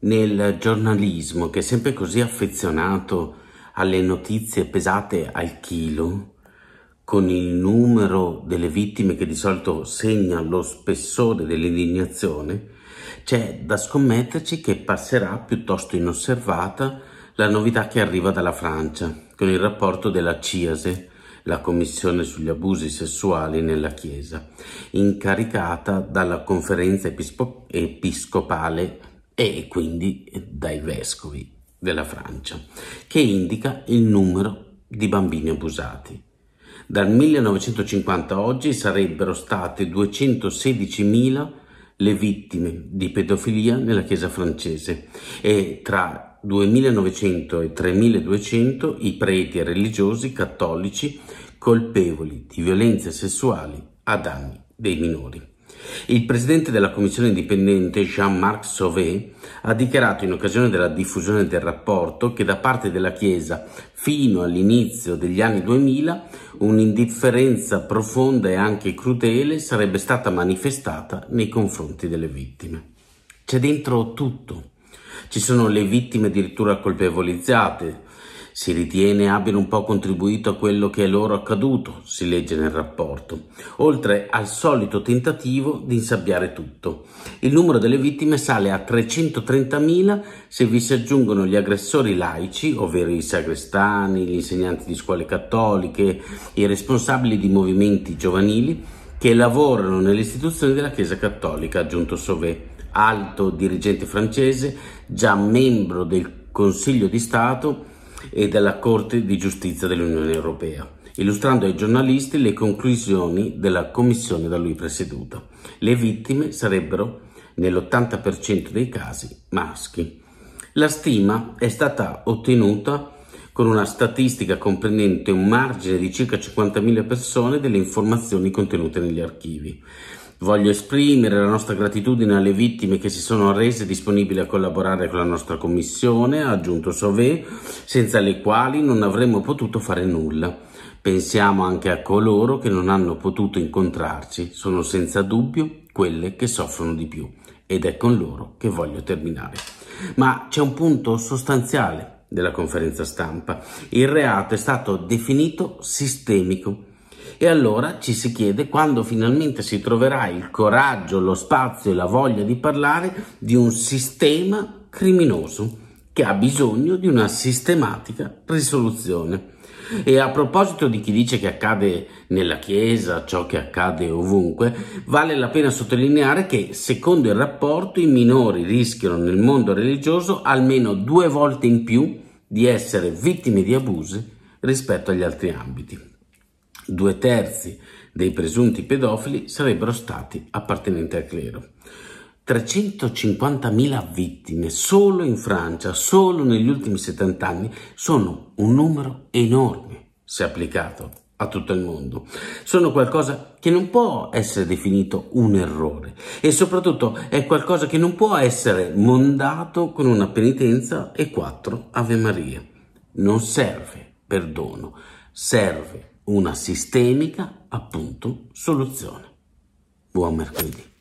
nel giornalismo che è sempre così affezionato alle notizie pesate al chilo, con il numero delle vittime che di solito segna lo spessore dell'indignazione, c'è da scommetterci che passerà piuttosto inosservata la novità che arriva dalla Francia, con il rapporto della CIASE, la Commissione sugli abusi sessuali nella Chiesa, incaricata dalla conferenza epispo- episcopale e quindi dai vescovi della Francia, che indica il numero di bambini abusati. Dal 1950 a oggi sarebbero state 216.000 le vittime di pedofilia nella Chiesa francese e tra 2.900 e 3.200 i preti e religiosi cattolici colpevoli di violenze sessuali a danni dei minori. Il presidente della commissione indipendente Jean-Marc Sauvé ha dichiarato in occasione della diffusione del rapporto che da parte della Chiesa fino all'inizio degli anni 2000 un'indifferenza profonda e anche crudele sarebbe stata manifestata nei confronti delle vittime. C'è dentro tutto. Ci sono le vittime addirittura colpevolizzate, si ritiene abbiano un po' contribuito a quello che è loro accaduto, si legge nel rapporto, oltre al solito tentativo di insabbiare tutto. Il numero delle vittime sale a 330.000 se vi si aggiungono gli aggressori laici, ovvero i sagrestani, gli insegnanti di scuole cattoliche, i responsabili di movimenti giovanili che lavorano nelle istituzioni della Chiesa Cattolica, aggiunto Sauvé, alto dirigente francese, già membro del Consiglio di Stato e dalla Corte di Giustizia dell'Unione Europea, illustrando ai giornalisti le conclusioni della commissione da lui presieduta. Le vittime sarebbero, nell'80% dei casi, maschi. La stima è stata ottenuta con una statistica comprendente un margine di circa 50.000 persone delle informazioni contenute negli archivi. Voglio esprimere la nostra gratitudine alle vittime che si sono rese disponibili a collaborare con la nostra commissione, ha aggiunto Sauvé, senza le quali non avremmo potuto fare nulla. Pensiamo anche a coloro che non hanno potuto incontrarci, sono senza dubbio quelle che soffrono di più ed è con loro che voglio terminare. Ma c'è un punto sostanziale della conferenza stampa. Il reato è stato definito sistemico e allora ci si chiede quando finalmente si troverà il coraggio, lo spazio e la voglia di parlare di un sistema criminoso che ha bisogno di una sistematica risoluzione. E a proposito di chi dice che accade nella Chiesa, ciò che accade ovunque, vale la pena sottolineare che, secondo il rapporto, i minori rischiano nel mondo religioso almeno due volte in più di essere vittime di abusi rispetto agli altri ambiti. Due terzi dei presunti pedofili sarebbero stati appartenenti al clero. 350.000 vittime solo in Francia, solo negli ultimi 70 anni, sono un numero enorme se applicato a tutto il mondo. Sono qualcosa che non può essere definito un errore e soprattutto è qualcosa che non può essere mondato con una penitenza e quattro Ave Maria. Non serve perdono, serve una sistemica appunto soluzione. Buon mercoledì.